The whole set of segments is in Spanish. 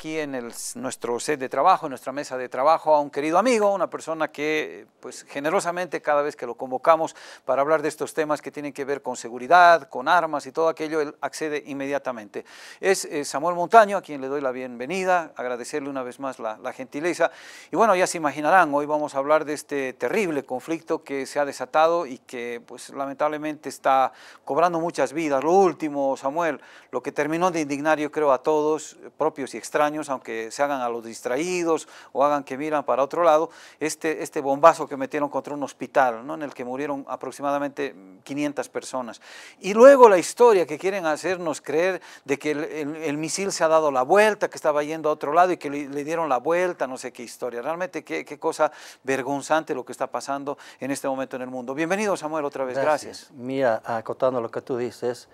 aquí en el, nuestro set de trabajo, en nuestra mesa de trabajo, a un querido amigo, una persona que pues, generosamente cada vez que lo convocamos para hablar de estos temas que tienen que ver con seguridad, con armas y todo aquello, él accede inmediatamente. Es eh, Samuel Montaño, a quien le doy la bienvenida, agradecerle una vez más la, la gentileza. Y bueno, ya se imaginarán, hoy vamos a hablar de este terrible conflicto que se ha desatado y que pues lamentablemente está cobrando muchas vidas. Lo último, Samuel, lo que terminó de indignar yo creo a todos, propios y extraños, aunque se hagan a los distraídos o hagan que miran para otro lado, este, este bombazo que metieron contra un hospital, ¿no? en el que murieron aproximadamente 500 personas. Y luego la historia que quieren hacernos creer de que el, misil se ha dado la vuelta, que estaba yendo a otro lado y que le, dieron la vuelta, no sé qué historia. Realmente qué, cosa vergonzante lo que está pasando en este momento en el mundo. Bienvenido Samuel otra vez, gracias. gracias. Mira, acotando lo que tú dices,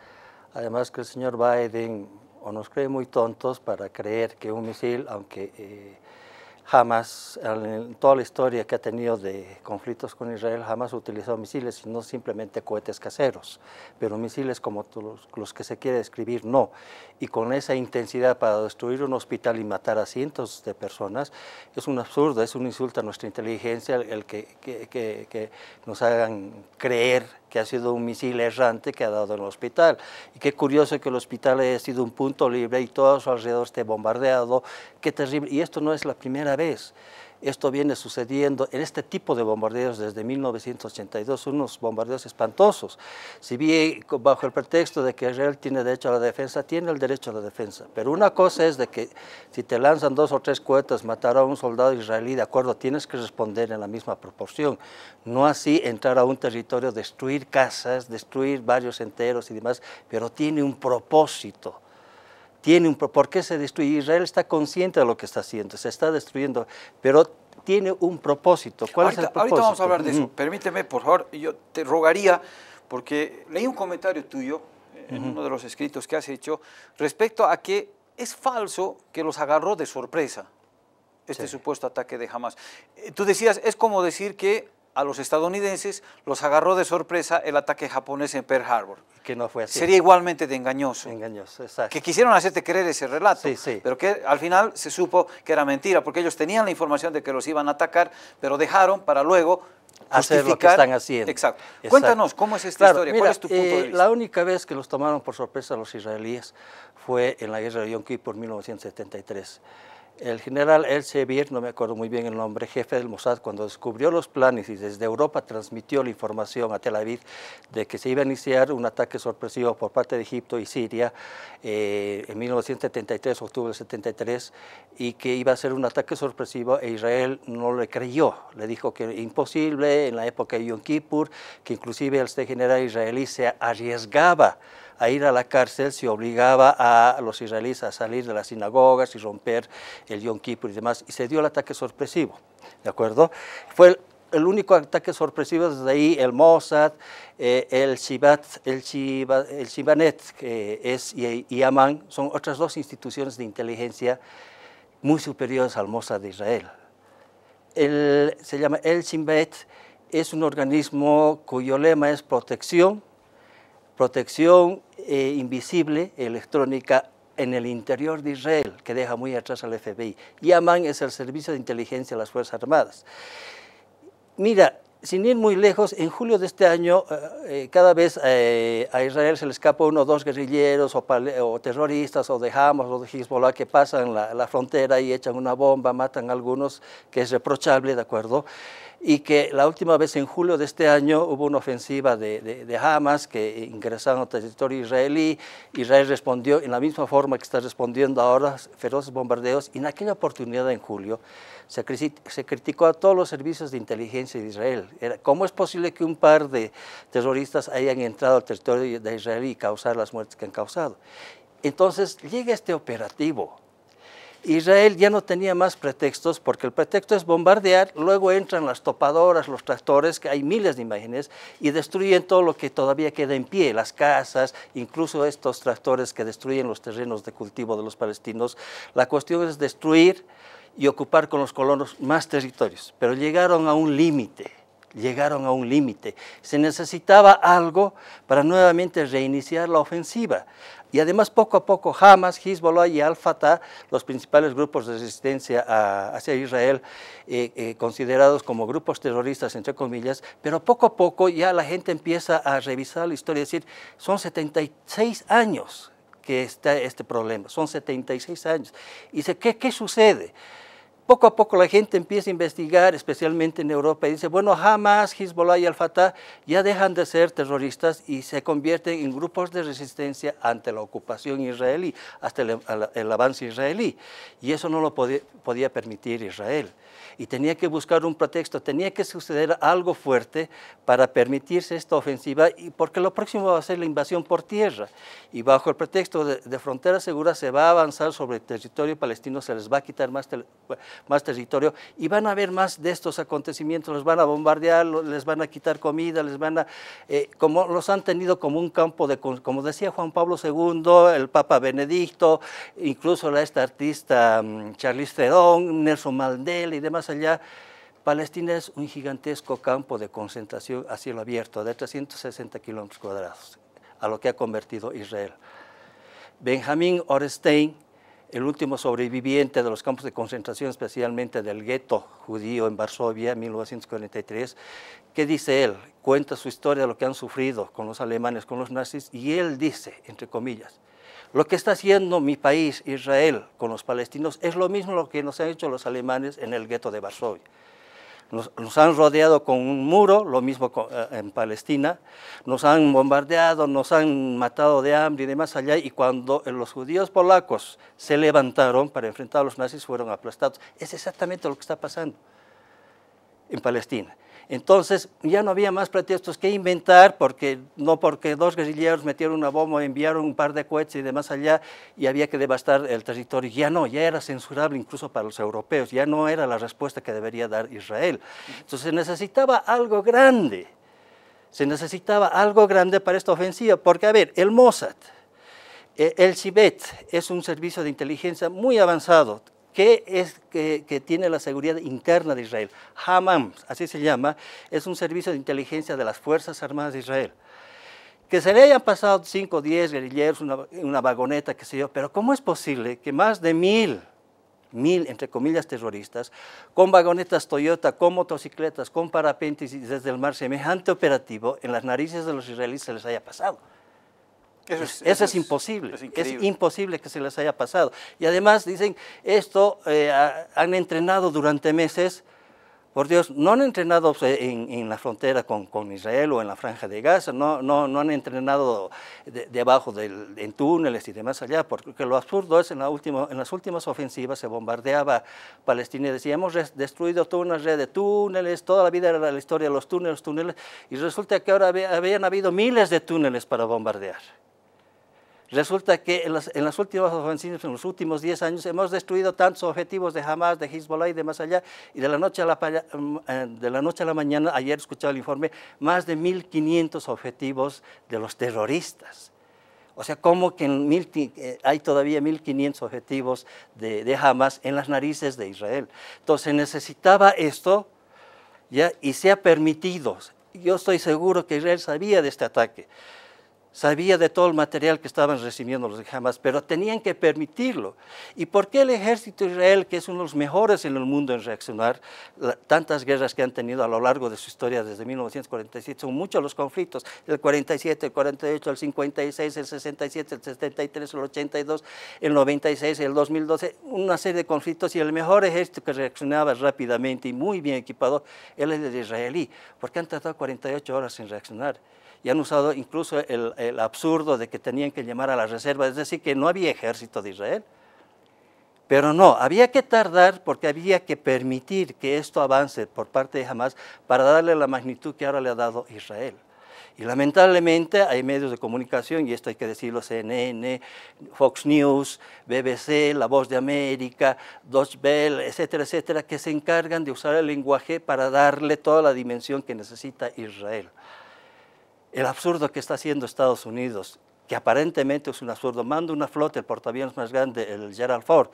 además que el señor Biden o nos cree muy tontos para creer que un misil, aunque eh, jamás, en toda la historia que ha tenido de conflictos con Israel, jamás ha utilizado misiles, sino simplemente cohetes caseros. Pero misiles como los, que se quiere describir, no. Y con esa intensidad para destruir un hospital y matar a cientos de personas, es un absurdo, es un insulto a nuestra inteligencia el, que nos hagan creer que ha sido un misil errante que ha dado en el hospital. Y qué curioso que el hospital haya sido un punto libre y todo a su alrededor esté bombardeado, qué terrible. Y esto no es la primera vez. Esto viene sucediendo en este tipo de bombardeos desde 1982, unos bombardeos espantosos. Si bien bajo el pretexto de que Israel tiene derecho a la defensa, tiene el derecho a la defensa. Pero una cosa es de que si te lanzan dos o tres cohetes, matar a un soldado israelí, de acuerdo, tienes que responder en la misma proporción. No así entrar a un territorio, destruir casas, destruir barrios enteros y demás, pero tiene un propósito un, ¿Por qué se destruye? Israel está consciente de lo que está haciendo, se está destruyendo, pero tiene un propósito. ¿Cuál es el propósito? Ahorita vamos a hablar de eso. Permíteme, por favor, yo te rogaría, porque leí un comentario tuyo eh, en uno de los escritos que has hecho respecto a que es falso que los agarró de sorpresa este supuesto ataque de Hamas. Eh, tú decías, es como decir que a los estadounidenses los agarró de sorpresa el ataque japonés en Pearl Harbor. Que no fue así. Sería igualmente de engañoso. Engañoso, exacto. Que quisieron hacerte creer ese relato, pero que al final se supo que era mentira, porque ellos tenían la información de que los iban a atacar, pero dejaron para luego hacer lo que están haciendo. Exacto. Cuéntanos, ¿cómo es esta historia? ¿Cuál es tu punto eh, de vista? La única vez que los tomaron por sorpresa los israelíes fue en la guerra de Yom Kippur 1973 el general Elsevier, no me acuerdo muy bien el nombre, jefe del Mossad, cuando descubrió los planes y desde Europa transmitió la información a Tel Aviv de que se iba a iniciar un ataque sorpresivo por parte de Egipto y Siria eh, en 1973, octubre del 73, y que iba a ser un ataque sorpresivo e Israel no le creyó, le dijo que imposible en la época de Yom Kippur, que inclusive este general israelí se arriesgaba a ir a la cárcel, se obligaba a los israelíes a salir de las sinagogas y romper el Yom Kippur y demás, y se dio el ataque sorpresivo, ¿de acuerdo? Fue el, único ataque sorpresivo desde ahí, el Mossad, eh, el Shibat, el, el Shibanet que es, y, son otras dos instituciones de inteligencia muy superiores al Mossad de Israel. El, se llama el Shimbet, es un organismo cuyo lema es protección, protección eh, invisible electrónica en el interior de Israel, que deja muy atrás al FBI. Y es el servicio de inteligencia de las Fuerzas Armadas. Mira, sin ir muy lejos, en julio de este año eh, eh, cada vez a Israel se le escapa uno o dos guerrilleros o, terroristas o de Hamas o de Hezbollah que pasan la, la, frontera y echan una bomba, matan a algunos, que es reprochable, ¿de acuerdo? y que la última vez en julio de este año hubo una ofensiva de, de, Hamas que ingresaron al territorio israelí. Israel respondió en la misma forma que está respondiendo ahora, feroces bombardeos. Y en aquella oportunidad en julio se, se criticó a todos los servicios de inteligencia de Israel. Era, ¿Cómo es posible que un par de terroristas hayan entrado al territorio de Israel y causar las muertes que han causado? Entonces llega este operativo Israel ya no tenía más pretextos porque el pretexto es bombardear, luego entran las topadoras, los tractores, que hay miles de imágenes, y destruyen todo lo que todavía queda en pie, las casas, incluso estos tractores que destruyen los terrenos de cultivo de los palestinos. La cuestión es destruir y ocupar con los colonos más territorios, pero llegaron a un límite llegaron a un límite. Se necesitaba algo para nuevamente reiniciar la ofensiva. Y además, poco a poco, Hamas, Hezbollah y Al-Fatah, los principales grupos de resistencia hacia Israel, eh, eh, considerados como grupos terroristas, entre comillas, pero poco a poco ya la gente empieza a revisar la historia, y decir, son 76 años que está este problema, son 76 años. Y dice, ¿qué, qué sucede? Poco a poco la gente empieza a investigar, especialmente en Europa, y dice, bueno, jamás Hezbollah y Al-Fatah ya dejan de ser terroristas y se convierten en grupos de resistencia ante la ocupación israelí, hasta el, avance israelí. Y eso no lo podía permitir Israel y tenía que buscar un pretexto, tenía que suceder algo fuerte para permitirse esta ofensiva, y porque lo próximo va a ser la invasión por tierra. Y bajo el pretexto de, de frontera segura se va a avanzar sobre el territorio palestino, se les va a quitar más, más territorio y van a haber más de estos acontecimientos, les van a bombardear, les van a quitar comida, les van a... Eh, como los han tenido como un campo de... Como decía Juan Pablo II, el Papa Benedicto, incluso la, esta artista Charlie mm, Charlize Theron, Nelson Mandela y demás, allá, Palestina es un gigantesco campo de concentración a cielo abierto de 360 kilómetros cuadrados, a lo que ha convertido Israel. Benjamin Orstein, el último sobreviviente de los campos de concentración, especialmente del gueto judío en Varsovia, en 1943, ¿qué dice él? Cuenta su historia de lo que han sufrido con los alemanes, con los nazis, y él dice, entre comillas, lo que está haciendo mi país, Israel, con los palestinos, es lo mismo lo que nos han hecho los alemanes en el gueto de Varsovia. Nos, han rodeado con un muro, lo mismo eh, en Palestina, nos han bombardeado, nos han matado de hambre y demás allá, y cuando eh, los judíos polacos se levantaron para enfrentar a los nazis fueron aplastados. Es exactamente lo que está pasando en Palestina. Entonces ya no había más pretextos que inventar, porque no porque dos guerrilleros metieron una bomba, enviaron un par de cohetes y demás allá, y había que devastar el territorio. Ya no, ya era censurable incluso para los europeos, ya no era la respuesta que debería dar Israel. Entonces se necesitaba algo grande, se necesitaba algo grande para esta ofensiva, porque a ver, el Mossad, e-, el Cibet es un servicio de inteligencia muy avanzado, ¿Qué es, que, tiene la seguridad interna de Israel. Hamam, así se llama, es un servicio de inteligencia de las Fuerzas Armadas de Israel. Que se le hayan pasado 5 o 10 guerrilleros, una, una vagoneta, qué sé yo, pero ¿cómo es posible que más de mil mil, entre comillas, terroristas, con vagonetas Toyota, con motocicletas, con parapentes y desde el mar, semejante operativo en las narices de los israelíes se les haya pasado. Eso es, imposible, es, imposible que se les haya pasado. Y además dicen, esto eh, han entrenado durante meses, por Dios, no han entrenado pues, en, la frontera con, Israel o en la franja de Gaza, no, no, no han entrenado debajo de en túneles y demás allá, porque lo absurdo es en, la en las últimas ofensivas se bombardeaba Palestina y decía, hemos destruido toda una red de túneles, toda la vida era la historia de los túneles, túneles, y resulta que ahora habían habido miles de túneles para bombardear. Resulta que en las, en últimas los últimos 10 años, hemos destruido tantos objetivos de Hamas, de Hezbollah y de más allá, y de la noche a la, mm, eh, de la, noche a la mañana, ayer escuchaba el informe, más de 1.500 objetivos de los terroristas. O sea, como que eh, hay todavía 1.500 objetivos de, de Hamas en las narices de Israel. Entonces necesitaba esto ¿ya? y se ha permitido. Yo estoy seguro que Israel sabía de este ataque sabía de todo el material que estaban recibiendo los de Hamas, pero tenían que permitirlo. ¿Y por qué el ejército israelí, que es uno de los mejores en el mundo en reaccionar, tantas guerras que han tenido a lo largo de su historia desde 1947, son muchos los conflictos, el 47, el 48, el 56, el 67, el 73, el 82, el 96, el 2012, una serie de conflictos y el mejor ejército que reaccionaba rápidamente y muy bien equipado, él es el israelí, qué han tardado 48 horas en reaccionar y han usado incluso el, el absurdo de que tenían que llamar a la reserva, es decir, que no había ejército de Israel. Pero no, había que tardar porque había que permitir que esto avance por parte de Hamas para darle la magnitud que ahora le ha dado Israel. Y lamentablemente hay medios de comunicación, y esto hay que decirlo, CNN, Fox News, BBC, La Voz de América, Deutsche Bell etcétera, etcétera, que se encargan de usar el lenguaje para darle toda la dimensión que necesita Israel el absurdo que está haciendo Estados Unidos que aparentemente es un absurdo. Manda una flota, el portaaviones más grande, el Gerald Ford,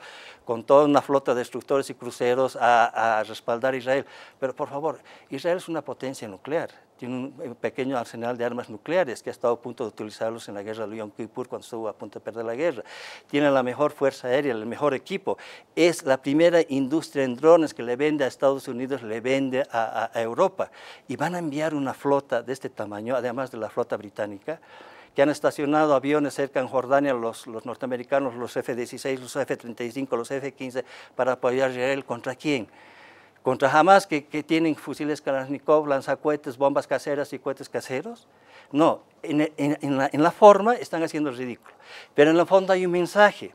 con toda una flota de destructores y cruceros a, respaldar a Israel. Pero por favor, Israel es una potencia nuclear, tiene un eh, pequeño arsenal de armas nucleares que ha estado a punto de utilizarlos en la guerra de Yom Kippur cuando estuvo a punto de perder la guerra. Tiene la mejor fuerza aérea, el mejor equipo. Es la primera industria en drones que le vende a Estados Unidos, le vende a Europa. Y van a enviar una flota de este tamaño, además de la flota británica, que han estacionado aviones cerca en Jordania, los, los norteamericanos, los F-16, los F-35, los F-15, para apoyar a Israel. ¿Contra quién? Contra Hamas, que, que tienen fusiles Kalashnikov, lanzacohetes, bombas caseras y cohetes caseros. No, en, en, la, en la forma están haciendo el ridículo, pero en la fondo hay un mensaje.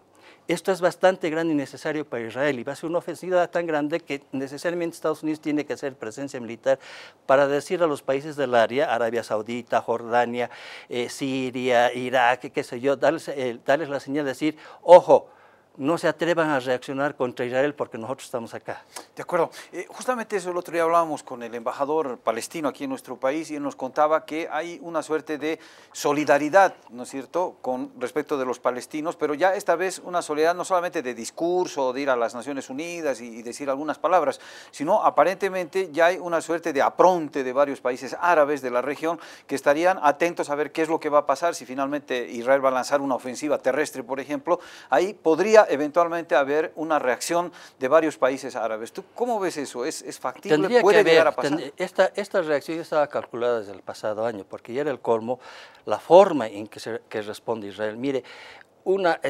Esto es bastante grande y necesario para Israel y va a ser una ofensiva tan grande que necesariamente Estados Unidos tiene que hacer presencia militar para decir a los países del área, Arabia Saudita, Jordania, eh, Siria, Irak, qué sé yo, darles, eh, darles la señal de decir, ojo, no se atrevan a reaccionar contra Israel porque nosotros estamos acá. De acuerdo. Eh, justamente eso el otro día hablábamos con el embajador palestino aquí en nuestro país y él nos contaba que hay una suerte de solidaridad, ¿no es cierto?, con respecto de los palestinos, pero ya esta vez una solidaridad no solamente de discurso, de ir a las Naciones Unidas y decir algunas palabras, sino aparentemente ya hay una suerte de apronte de varios países árabes de la región que estarían atentos a ver qué es lo que va a pasar si finalmente Israel va a lanzar una ofensiva terrestre, por ejemplo. Ahí podría eventualmente haber una reacción de varios países árabes. ¿Tú cómo ves eso? ¿Es, factible? ¿Puede llegar a pasar? esta, esta reacción estaba calculada desde el pasado año, porque ya era el colmo la forma en que, se, responde Israel. Mire, una,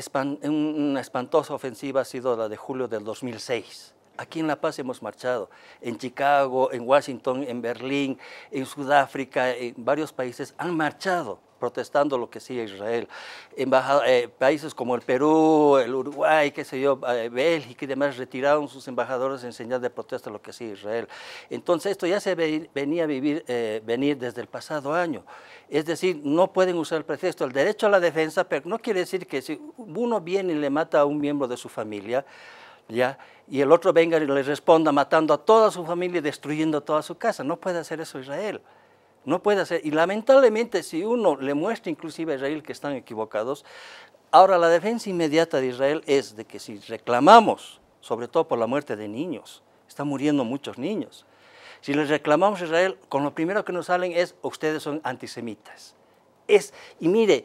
una espantosa ofensiva ha sido la de julio del 2006. Aquí en La Paz hemos marchado, en Chicago, en Washington, en Berlín, en Sudáfrica, en varios países han marchado protestando lo que sigue Israel. Eh, países como el Perú, el Uruguay, qué sé yo, eh, Bélgica y demás retiraron sus embajadores en señal de protesta lo que sigue Israel. Entonces esto ya se venía a vivir, eh, venir desde el pasado año. Es decir, no pueden usar el pretexto. El derecho a la defensa, pero no quiere decir que si uno viene y le mata a un miembro de su familia, ¿ya? y el otro venga y le responda matando a toda su familia y destruyendo toda su casa. No puede hacer eso Israel. No puede hacer. Y lamentablemente, si uno le muestra inclusive a Israel que están equivocados, ahora la defensa inmediata de Israel es de que si reclamamos, sobre todo por la muerte de niños, están muriendo muchos niños, si les reclamamos a Israel, con lo primero que nos salen es ustedes son antisemitas. Es, y mire,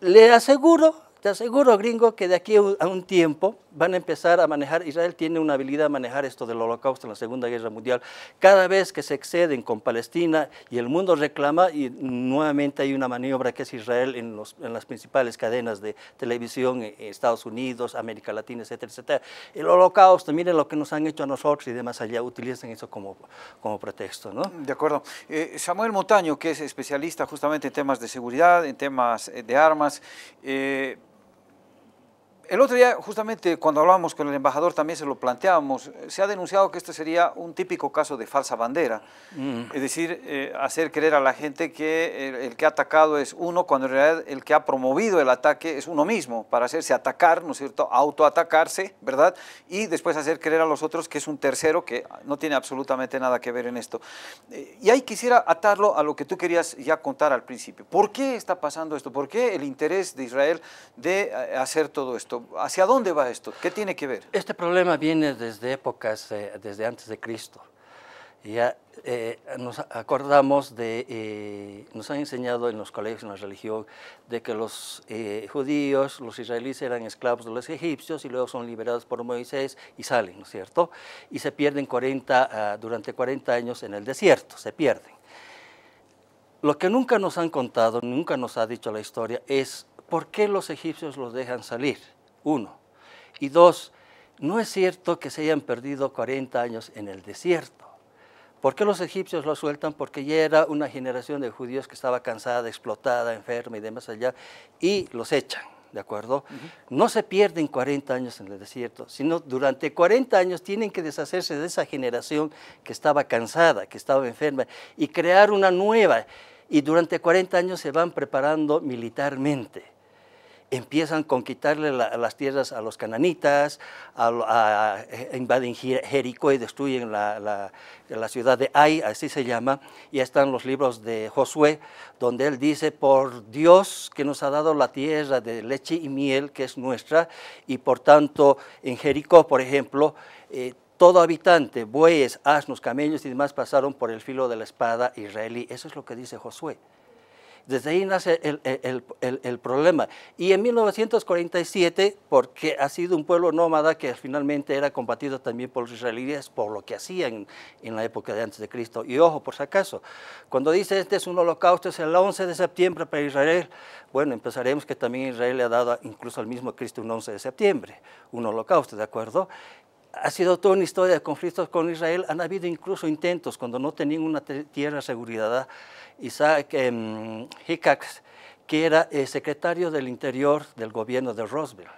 le aseguro te aseguro, gringo, que de aquí a un tiempo van a empezar a manejar, Israel tiene una habilidad a manejar esto del holocausto en la Segunda Guerra Mundial. Cada vez que se exceden con Palestina y el mundo reclama, y nuevamente hay una maniobra que es Israel en, las principales cadenas de televisión, eh, eh, Estados Unidos, América Latina, etcétera, etcétera. El holocausto, miren lo que nos han hecho a nosotros y demás allá, utilizan eso como, como pretexto. ¿no? De acuerdo. Eh, Samuel Montaño, que es especialista justamente en temas de seguridad, en temas de armas, eh, el otro día, justamente cuando hablábamos con el embajador, también se lo planteábamos. Se ha denunciado que este sería un típico caso de falsa bandera. Mm. Es decir, eh, hacer creer a la gente que el, que ha atacado es uno, cuando en realidad el que ha promovido el ataque es uno mismo, para hacerse atacar, ¿no es cierto?, autoatacarse, ¿verdad? Y después hacer creer a los otros que es un tercero que no tiene absolutamente nada que ver en esto. Eh, y ahí quisiera atarlo a lo que tú querías ya contar al principio. ¿Por qué está pasando esto? ¿Por qué el interés de Israel de eh, hacer todo esto? ¿Hacia dónde va esto? ¿Qué tiene que ver? Este problema viene desde épocas, desde antes de Cristo. Ya eh, nos acordamos de, eh, nos han enseñado en los colegios, en la religión, de que los eh, judíos, los israelíes eran esclavos de los egipcios y luego son liberados por Moisés y salen, ¿no es cierto? Y se pierden 40, ah, durante 40 años en el desierto, se pierden. Lo que nunca nos han contado, nunca nos ha dicho la historia, es por qué los egipcios los dejan salir uno. Y dos, no es cierto que se hayan perdido 40 años en el desierto. ¿Por qué los egipcios lo sueltan? Porque ya era una generación de judíos que estaba cansada, explotada, enferma y demás allá, y los echan, ¿de acuerdo? No se pierden 40 años en el desierto, sino durante 40 años tienen que deshacerse de esa generación que estaba cansada, que estaba enferma, y crear una nueva. Y durante 40 años se van preparando militarmente empiezan con quitarle las tierras a los cananitas, a, invaden Jericó y destruyen la, ciudad de Ai, así se llama, y están los libros de Josué, donde él dice, por Dios que nos ha dado la tierra de leche y miel, que es nuestra, y por tanto en Jericó, por ejemplo, eh, todo habitante, bueyes, asnos, camellos y demás pasaron por el filo de la espada israelí. Eso es lo que dice Josué. Desde ahí nace el, el, el, problema. Y en 1947, porque ha sido un pueblo nómada que finalmente era combatido también por los israelíes por lo que hacían en la época de antes de Cristo. Y ojo, por si acaso, cuando dice este es un holocausto, es el 11 de septiembre para Israel, bueno, empezaremos que también Israel le ha dado incluso al mismo Cristo un 11 de septiembre, un holocausto, ¿de acuerdo? ha sido toda una historia de conflictos con Israel. Han habido incluso intentos cuando no tenían una tierra seguridad. Isaac em, Hickax, que era eh, secretario del Interior del gobierno de Roosevelt,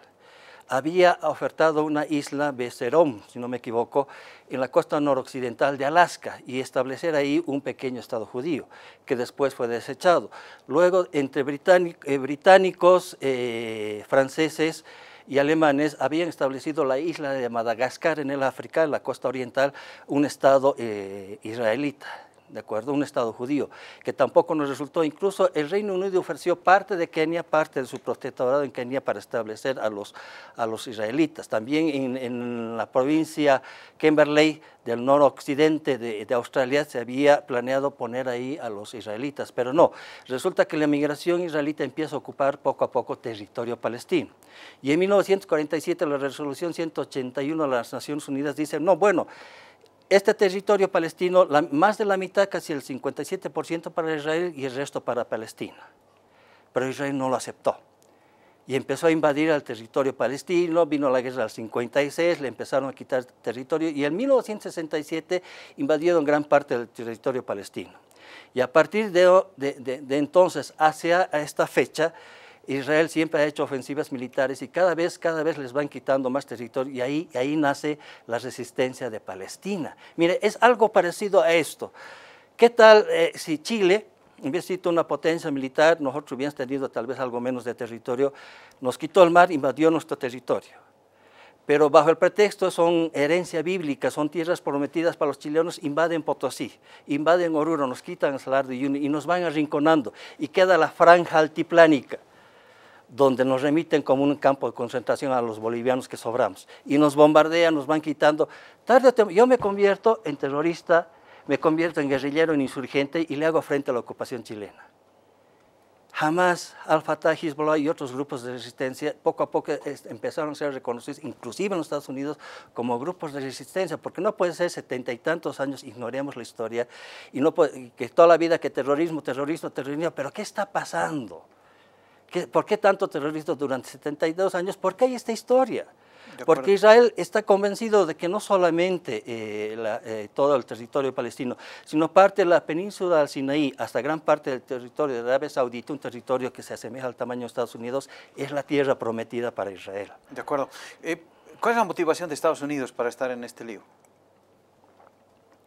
había ofertado una isla, Becerón, si no me equivoco, en la costa noroccidental de Alaska y establecer ahí un pequeño estado judío, que después fue desechado. Luego, entre británico, eh, británicos, eh, franceses, y alemanes habían establecido la isla de Madagascar en el África, en la costa oriental, un estado eh, israelita. ¿de acuerdo? Un Estado judío, que tampoco nos resultó. Incluso el Reino Unido ofreció parte de Kenia, parte de su protectorado en Kenia para establecer a los, a los israelitas. También en, la provincia Kimberley del noroccidente de, de Australia se había planeado poner ahí a los israelitas, pero no. Resulta que la migración israelita empieza a ocupar poco a poco territorio palestino. Y en 1947 la resolución 181 de las Naciones Unidas dice, no, bueno, este territorio palestino, más de la mitad, casi el 57% para Israel y el resto para Palestina. Pero Israel no lo aceptó. Y empezó a invadir al territorio palestino, vino la guerra del 56, le empezaron a quitar territorio y en 1967 invadieron gran parte del territorio palestino. Y a partir de entonces hacia esta fecha, Israel siempre ha hecho ofensivas militares y cada vez, cada vez les van quitando más territorio y ahí, ahí nace la resistencia de Palestina. Mire, es algo parecido a esto. ¿Qué tal eh, si Chile de ser una potencia militar, nosotros hubiéramos tenido tal vez algo menos de territorio, nos quitó el mar, invadió nuestro territorio? pero bajo el pretexto son herencia bíblica, son tierras prometidas para los chilenos, invaden Potosí, invaden Oruro, nos quitan el Uyuni y nos van arrinconando y queda la franja altiplánica donde nos remiten como un campo de concentración a los bolivianos que sobramos. Y nos bombardean, nos van quitando. Tarde yo me convierto en terrorista, me convierto en guerrillero, en insurgente y le hago frente a la ocupación chilena. Jamás Al-Fatah, Hezbollah y otros grupos de resistencia poco a poco empezaron a ser reconocidos, inclusive en los Estados Unidos, como grupos de resistencia, porque no puede ser setenta y tantos años, ignoremos la historia, y que toda la vida que terrorismo, terrorismo, terrorismo, pero ¿qué está pasando? ¿Por qué tanto terrorismo durante 72 años? Porque hay esta historia? Porque Israel está convencido de que no solamente eh, eh, todo el territorio palestino, sino parte de la península del Sinaí, hasta gran parte del territorio de Arabia Saudita, un territorio que se asemeja al tamaño de Estados Unidos, es la tierra prometida para Israel. De acuerdo. Eh, ¿Cuál es la motivación de Estados Unidos para estar en este lío?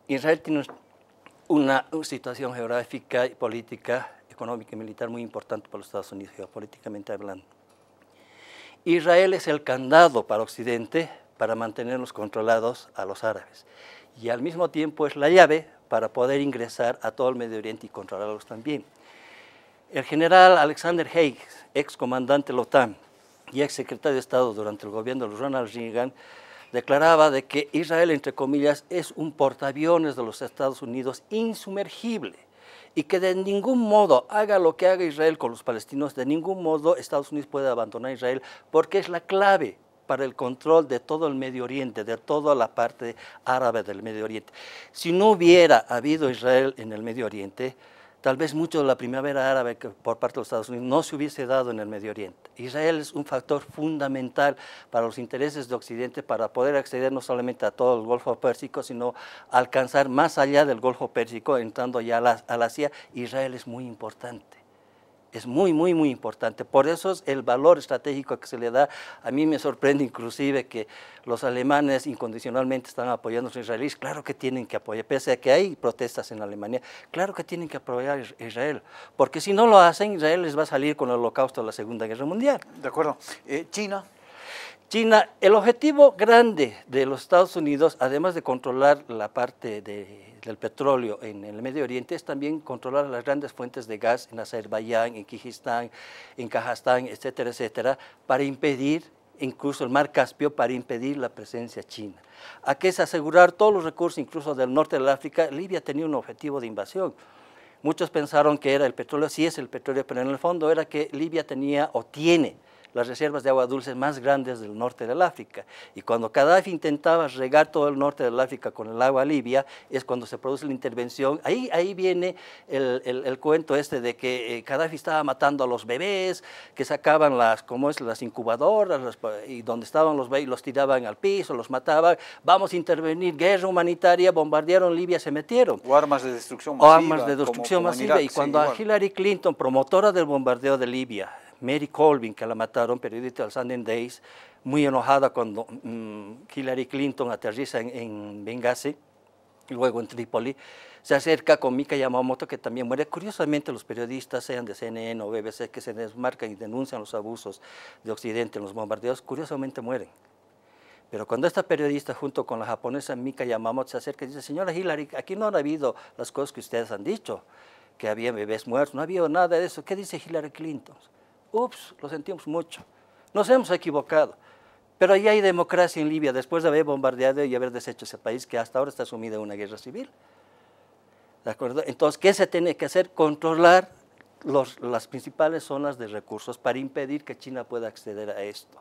Israel tiene una, una situación geográfica y política económica y militar muy importante para los Estados Unidos, geopolíticamente hablando. Israel es el candado para Occidente para mantenerlos controlados a los árabes y al mismo tiempo es la llave para poder ingresar a todo el Medio Oriente y controlarlos también. El general Alexander Haig, ex comandante de la OTAN y ex secretario de Estado durante el gobierno de Ronald Reagan, declaraba de que Israel, entre comillas, es un portaaviones de los Estados Unidos insumergible y que de ningún modo haga lo que haga Israel con los palestinos, de ningún modo Estados Unidos puede abandonar a Israel porque es la clave para el control de todo el Medio Oriente, de toda la parte árabe del Medio Oriente. Si no hubiera habido Israel en el Medio Oriente, Tal vez mucho de la primavera árabe por parte de los Estados Unidos no se hubiese dado en el Medio Oriente. Israel es un factor fundamental para los intereses de Occidente para poder acceder no solamente a todo el Golfo Pérsico, sino alcanzar más allá del Golfo Pérsico, entrando ya a la CIA. Israel es muy importante. Es muy, muy, muy importante. Por eso es el valor estratégico que se le da. A mí me sorprende inclusive que los alemanes incondicionalmente están apoyando a los israelíes. Claro que tienen que apoyar, pese a que hay protestas en Alemania, claro que tienen que apoyar a Israel. Porque si no lo hacen, Israel les va a salir con el holocausto de la Segunda Guerra Mundial. De acuerdo. Eh, China, China, el objetivo grande de los Estados Unidos, además de controlar la parte del petróleo en el Medio Oriente, es también controlar las grandes fuentes de gas en Azerbaiyán, en Kirguistán, en Kazajstán, etcétera, etcétera, para impedir incluso el mar Caspio para impedir la presencia china. ¿A qué es asegurar todos los recursos, incluso del norte de África? Libia tenía un objetivo de invasión. Muchos pensaron que era el petróleo, sí es el petróleo, pero en el fondo era que Libia tenía o tiene las reservas de agua dulce más grandes del norte del África. Y cuando Gaddafi intentaba regar todo el norte del África con el agua libia, es cuando se produce la intervención. Ahí, ahí viene el, cuento este de que eh, Gaddafi estaba matando a los bebés, que sacaban las, ¿cómo es? las incubadoras, y donde estaban los bebés los tiraban al piso, los mataban. Vamos a intervenir, guerra humanitaria, bombardearon Libia, se metieron. O armas de destrucción masiva. O armas de destrucción masiva. y cuando a Hillary Clinton, promotora del bombardeo de Libia, Mary Colvin, que la mataron, periodista del Sunday Days, muy enojada cuando mm, Hillary Clinton aterriza en, Benghazi, y luego en Trípoli, se acerca con Mika Yamamoto, que también muere. Curiosamente, los periodistas, sean de CNN o BBC, que se desmarcan y denuncian los abusos de Occidente en los bombardeos, curiosamente mueren. Pero cuando esta periodista, junto con la japonesa Mika Yamamoto, se acerca y dice, señora Hillary, aquí no han habido las cosas que ustedes han dicho, que había bebés muertos, no había nada de eso. ¿Qué dice Hillary Clinton? ups, lo sentimos mucho, nos hemos equivocado. Pero ahí hay democracia en Libia después de haber bombardeado y haber deshecho ese país que hasta ahora está sumido en una guerra civil. ¿De Entonces, ¿qué se tiene que hacer? Controlar las principales zonas de recursos para impedir que China pueda acceder a esto.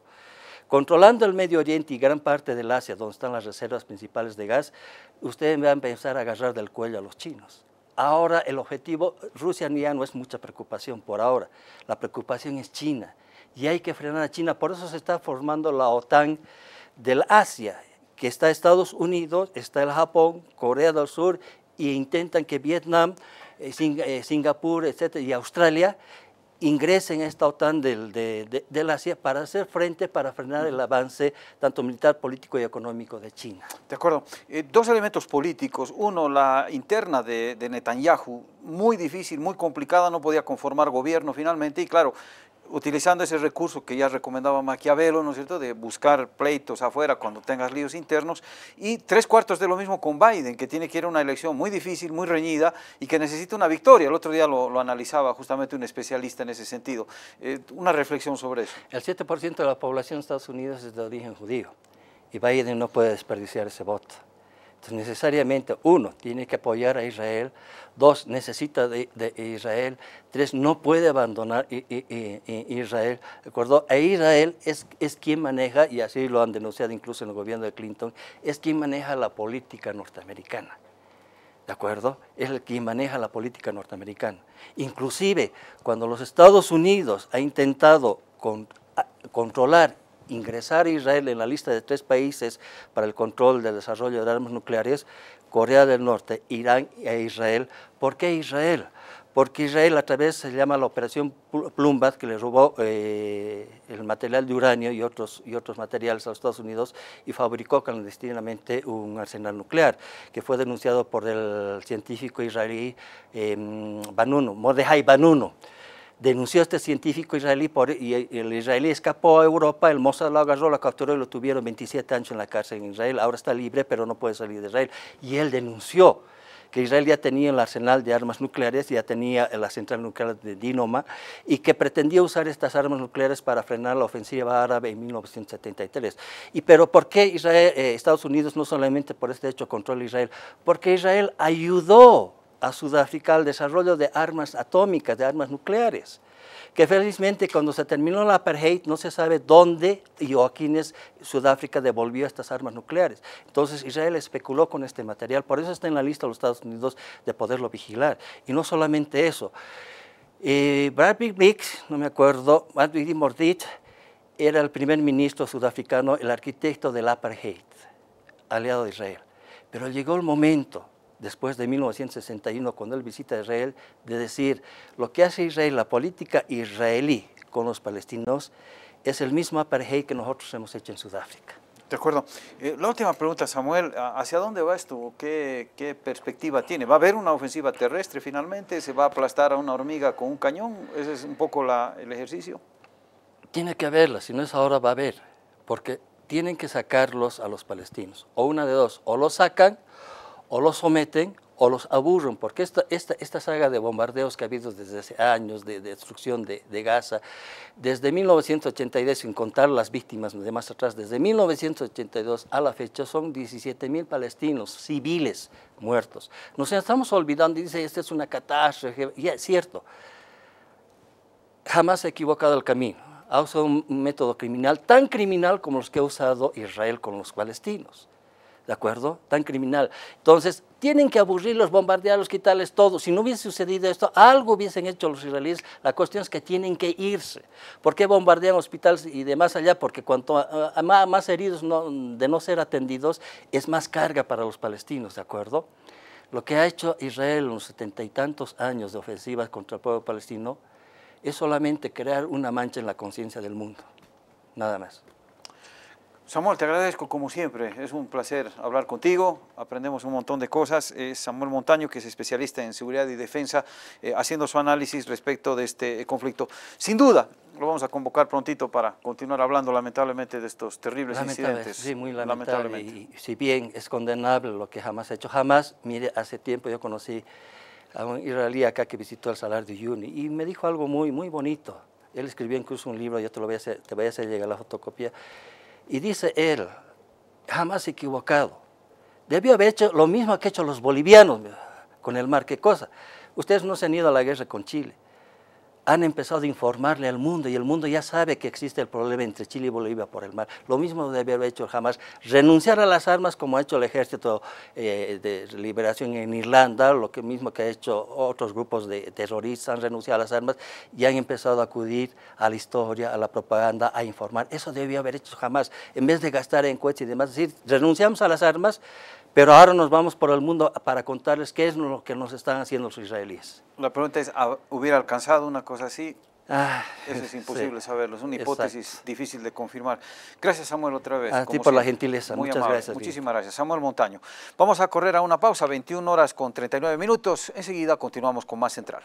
Controlando el Medio Oriente y gran parte del Asia, donde están las reservas principales de gas, ustedes van a empezar a agarrar del cuello a los chinos ahora el objetivo, Rusia ya no es mucha preocupación por ahora, la preocupación es China y hay que frenar a China, por eso se está formando la OTAN del Asia, que está Estados Unidos, está el Japón, Corea del Sur y e intentan que Vietnam, eh, eh, Singapur, etcétera, y Australia ingresen a esta OTAN del, de, del, Asia para hacer frente, para frenar el avance tanto militar, político y económico de China. De acuerdo. Eh, dos elementos políticos. Uno, la interna de, de Netanyahu, muy difícil, muy complicada, no podía conformar gobierno finalmente. Y claro, utilizando ese recurso que ya recomendaba Maquiavelo, ¿no es cierto?, de buscar pleitos afuera cuando tengas líos internos, y tres cuartos de lo mismo con Biden, que tiene que ir a una elección muy difícil, muy reñida, y que necesita una victoria. El otro día lo, analizaba justamente un especialista en ese sentido. Eh, una reflexión sobre eso. El 7% de la población de Estados Unidos es de origen judío, y Biden no puede desperdiciar ese voto. Entonces, necesariamente, uno, tiene que apoyar a Israel, dos, necesita de, Israel, tres, no puede abandonar a Israel. E Israel es, es quien maneja, y así lo han denunciado incluso en el gobierno de Clinton, es quien maneja la política norteamericana. ¿De acuerdo? Es el que maneja la política norteamericana. Inclusive, cuando los Estados Unidos ha intentado controlar ingresar a Israel en la lista de tres países para el control del desarrollo de armas nucleares, Corea del Norte, Irán e Israel. ¿Por qué Israel? Porque Israel a través se llama la Operación Plumbat, que le robó eh, el material de uranio y otros, y otros materiales a los Estados Unidos y fabricó clandestinamente un arsenal nuclear, que fue denunciado por el científico israelí eh, em, Banuno, Mordejai Banuno denunció este científico israelí y el israelí escapó a Europa, el Mossad lo agarró, lo capturó y lo tuvieron 27 años en la cárcel en Israel, ahora está libre pero no puede salir de Israel. Y él denunció que Israel ya tenía el arsenal de armas nucleares, ya tenía la central nuclear de Dinoma y que pretendía usar estas armas nucleares para frenar la ofensiva árabe en 1973. Y pero ¿por qué Israel, eh, Estados Unidos no solamente por este hecho controla Israel? Porque Israel ayudó a Sudáfrica al desarrollo de armas atómicas, de armas nucleares, que felizmente cuando se terminó la apartheid no se sabe dónde y a quiénes Sudáfrica devolvió estas armas nucleares. Entonces Israel especuló con este material, por eso está en la lista de los Estados Unidos de poderlo vigilar. Y no solamente eso. Eh, Brad Bix, no me acuerdo, Big Mordit, era el primer ministro sudafricano, el arquitecto del apartheid, aliado de Israel. Pero llegó el momento después de 1961, cuando él visita Israel, de decir, lo que hace Israel, la política israelí con los palestinos, es el mismo apartheid que nosotros hemos hecho en Sudáfrica. De acuerdo. Eh, la última pregunta, Samuel, ¿hacia dónde va esto? ¿Qué, perspectiva tiene? ¿Va a haber una ofensiva terrestre finalmente? ¿Se va a aplastar a una hormiga con un cañón? Ese es un poco el ejercicio. Tiene que haberla, si no es ahora va a haber, porque tienen que sacarlos a los palestinos, o una de dos, o los sacan o los someten o los aburren, porque esta, esta saga de bombardeos que ha habido desde hace años, de, destrucción de, Gaza, desde 1982, sin contar las víctimas de más atrás, desde 1982 a la fecha son 17 mil palestinos civiles muertos. Nos estamos olvidando, dice, esta es una catástrofe, y es cierto, jamás se ha equivocado el camino, ha usado un método criminal, tan criminal como los que ha usado Israel con los palestinos ¿de acuerdo? Tan criminal. Entonces, tienen que aburrirlos, bombardearlos, quitarles todo. Si no hubiese sucedido esto, algo hubiesen hecho los israelíes. La cuestión es que tienen que irse. ¿Por qué bombardean hospitales y demás allá? Porque cuanto más heridos de no ser atendidos, es más carga para los palestinos, ¿de acuerdo? Lo que ha hecho Israel en los setenta y tantos años de ofensivas contra el pueblo palestino es solamente crear una mancha en la conciencia del mundo, nada más. Samuel, te agradezco como siempre, es un placer hablar contigo, aprendemos un montón de cosas. Es Samuel Montaño, que es especialista en seguridad y defensa, eh, haciendo su análisis respecto de este eh, conflicto. Sin duda, lo vamos a convocar prontito para continuar hablando lamentablemente de estos terribles incidentes. Sí, muy lamentable. Lamentablemente. Y, si bien es condenable lo que jamás ha hecho, jamás, mire, hace tiempo yo conocí a un israelí acá que visitó el Salar de Uyuni y me dijo algo muy, muy bonito. Él escribió incluso un libro, yo te lo voy a te voy a hacer llegar la fotocopia. Y dice él, jamás equivocado. Debió haber hecho lo mismo que han hecho los bolivianos con el mar, qué cosa. Ustedes no se han ido a la guerra con Chile han empezado a informarle al mundo y el mundo ya sabe que existe el problema entre Chile y Bolivia por el mar. Lo mismo debe haber hecho jamás, renunciar a las armas como ha hecho el ejército eh, de liberación en Irlanda, lo mismo que ha hecho otros grupos de terroristas, han renunciado a las armas y han empezado a acudir a la historia, a la propaganda, a informar. Eso debió haber hecho jamás, en vez de gastar en coches y demás, decir, renunciamos a las armas, pero ahora nos vamos por el mundo para contarles qué es lo que nos están haciendo los israelíes. La pregunta es, ¿hubiera alcanzado una cosa así? Ah, Eso es imposible saberlo, es una hipótesis difícil de confirmar. Gracias Samuel otra vez. A ti por la gentileza, muchas gracias. Muchísimas gracias. Samuel Montaño. Vamos a correr a una pausa, 21 horas con 39 minutos. Enseguida continuamos con más Central.